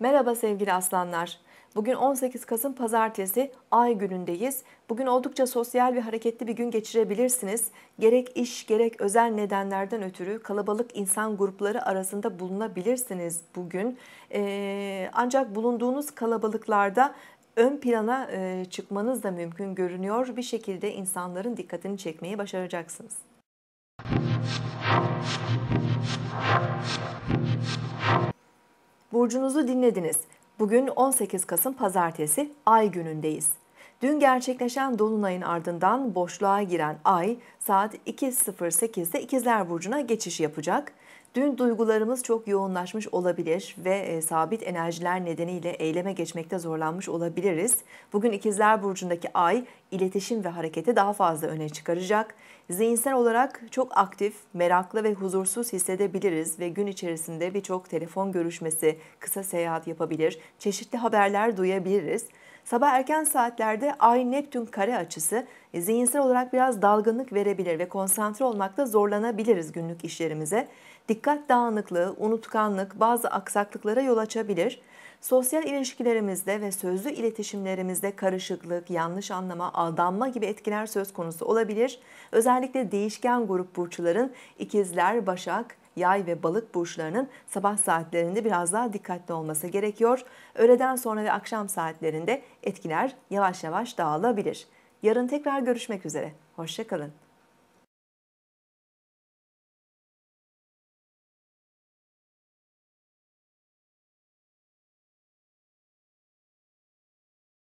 Merhaba sevgili aslanlar. Bugün 18 Kasım Pazartesi ay günündeyiz. Bugün oldukça sosyal ve hareketli bir gün geçirebilirsiniz. Gerek iş gerek özel nedenlerden ötürü kalabalık insan grupları arasında bulunabilirsiniz bugün. Ee, ancak bulunduğunuz kalabalıklarda ön plana e, çıkmanız da mümkün görünüyor. Bir şekilde insanların dikkatini çekmeyi başaracaksınız. Burcunuzu dinlediniz. Bugün 18 Kasım Pazartesi ay günündeyiz. Dün gerçekleşen dolunayın ardından boşluğa giren ay saat 2.08'de İkizler Burcu'na geçiş yapacak Dün duygularımız çok yoğunlaşmış olabilir ve e, sabit enerjiler nedeniyle eyleme geçmekte zorlanmış olabiliriz. Bugün ikizler Burcu'ndaki ay iletişim ve harekete daha fazla öne çıkaracak. Zihinsel olarak çok aktif, meraklı ve huzursuz hissedebiliriz ve gün içerisinde birçok telefon görüşmesi, kısa seyahat yapabilir, çeşitli haberler duyabiliriz. Sabah erken saatlerde Ay Neptün kare açısı e, zihinsel olarak biraz dalgınlık verebilir ve konsantre olmakta zorlanabiliriz günlük işlerimize. Dikkat dağınıklığı, unutkanlık, bazı aksaklıklara yol açabilir. Sosyal ilişkilerimizde ve sözlü iletişimlerimizde karışıklık, yanlış anlama, aldanma gibi etkiler söz konusu olabilir. Özellikle değişken grup burçların ikizler, başak, yay ve balık burçlarının sabah saatlerinde biraz daha dikkatli olması gerekiyor. Öğleden sonra ve akşam saatlerinde etkiler yavaş yavaş dağılabilir. Yarın tekrar görüşmek üzere. Hoşçakalın.